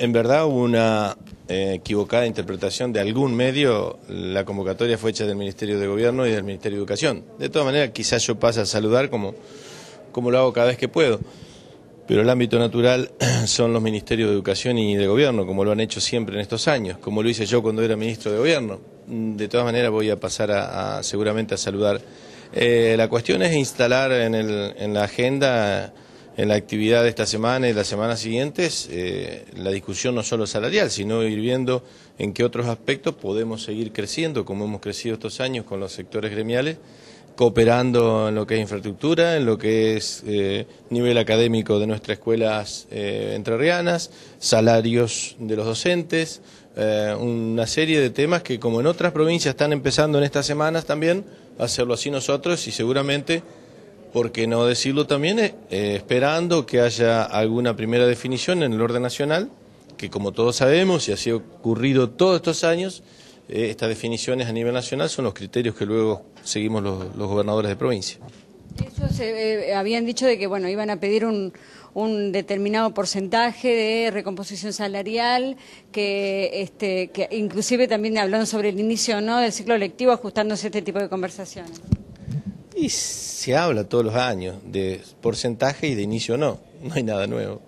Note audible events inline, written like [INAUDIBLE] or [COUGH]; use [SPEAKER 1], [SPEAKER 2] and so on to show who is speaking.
[SPEAKER 1] En verdad hubo una eh, equivocada interpretación de algún medio. La convocatoria fue hecha del Ministerio de Gobierno y del Ministerio de Educación. De todas maneras, quizás yo pase a saludar como, lo hago cada vez que puedo. Pero el ámbito natural [CLEARS THROAT] son los ministerios de Educación y de Gobierno, como lo han hecho siempre en estos años, como lo hice yo cuando era ministro de Gobierno. Mm, de todas maneras, voy a pasar seguramente a saludar. Eh, la cuestión es instalar en, el, en la agenda en la actividad de esta semana y las semanas siguientes eh, la discusión no solo salarial, sino ir viendo en qué otros aspectos podemos seguir creciendo, como hemos crecido estos años con los sectores gremiales, cooperando en lo que es infraestructura, en lo que es eh, nivel académico de nuestras escuelas eh, entrerrianas, salarios de los docentes, eh, una serie de temas que como en otras provincias están empezando en estas semanas también, hacerlo así nosotros y seguramente por qué no decirlo también, eh, eh, esperando que haya alguna primera definición en el orden nacional, que como todos sabemos, y así ha ocurrido todos estos años, eh, estas definiciones a nivel nacional son los criterios que luego seguimos los, gobernadores de provincia.
[SPEAKER 2] Ellos habían dicho de que bueno iban a pedir un, determinado porcentaje de recomposición salarial, que, este, inclusive también hablando sobre el inicio ¿no? del ciclo lectivo ajustándose a este tipo de conversaciones.
[SPEAKER 1] Y se habla todos los años de porcentaje y de inicio no, no hay nada nuevo.